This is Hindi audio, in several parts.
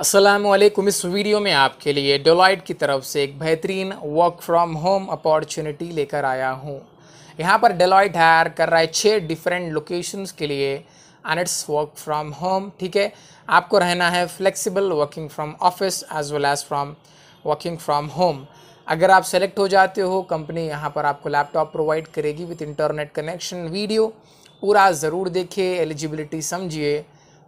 असलम इस वीडियो में आपके लिए डोलाइट की तरफ से एक बेहतरीन वर्क फ्रॉम होम अपॉर्चुनिटी लेकर आया हूँ यहाँ पर डोलाइट हायर कर रहा है छः डिफरेंट लोकेशंस के लिए and it's work from home ठीक है आपको रहना है flexible working from office as well as from working from home अगर आप सेलेक्ट हो जाते हो कंपनी यहाँ पर आपको लैपटॉप प्रोवाइड करेगी विथ इंटरनेट कनेक्शन वीडियो पूरा ज़रूर देखिए एलिजिबिलिटी समझिए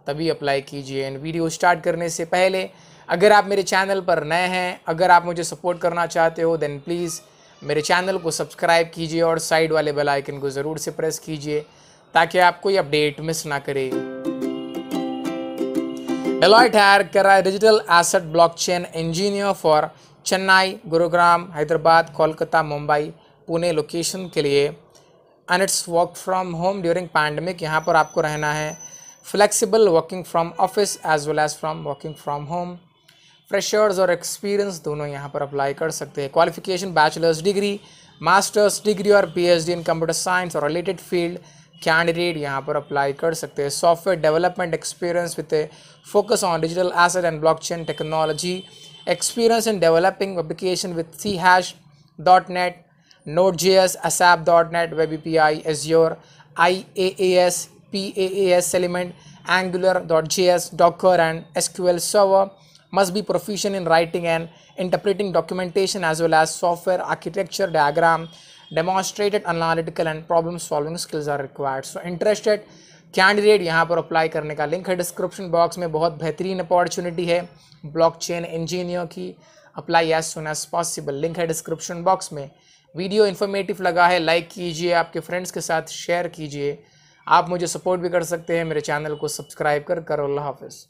तभी अप्लाई कीजिए एंड वीडियो स्टार्ट करने से पहले अगर आप मेरे चैनल पर नए हैं अगर आप मुझे सपोर्ट करना चाहते हो देन प्लीज़ मेरे चैनल को सब्सक्राइब कीजिए और साइड वाले बेल आइकन को ज़रूर से प्रेस कीजिए ताकि आप कोई अपडेट मिस ना करें डेलॉयट हायर कर रहा है digital asset blockchain engineer for Chennai Gurugram Hyderabad Kolkata Mumbai Pune location के लिए and it's work from home during pandemic यहाँ पर आपको रहना है flexible working from office as well as from working from home freshers और एक्सपीरियंस दोनों यहाँ पर अप्लाई कर सकते हैं qualification bachelors degree masters degree और डी इन कंप्यूटर साइंस और रिलेटेड फील्ड कैंडिडेट यहाँ पर अप्लाई कर सकते हैं software development experience with a focus on digital asset and blockchain technology experience in developing application with C hash dot net node J S app dot net web P I S your I A S PaaS element, Angular, .js, Docker and SQL Server must be proficient in writing and interpreting documentation as well as software architecture diagram demonstrated analytical and problem solving skills are required so interested candidate यहाँ पर अप्लाई करने का लिंक है डिस्क्रिप्शन बॉक्स में बहुत बेहतरीन अपॉर्चुनिटी है ब्लॉकचेन इंजीनियर की apply as soon as possible link है डिस्क्रिप्शन बॉक्स में वीडियो इन्फॉर्मेटिव लगा है लाइक कीजिए आपके फ्रेंड्स के साथ शेयर कीजिए आप मुझे सपोर्ट भी कर सकते हैं मेरे चैनल को सब्सक्राइब कर कर अल्लाह हाफिज़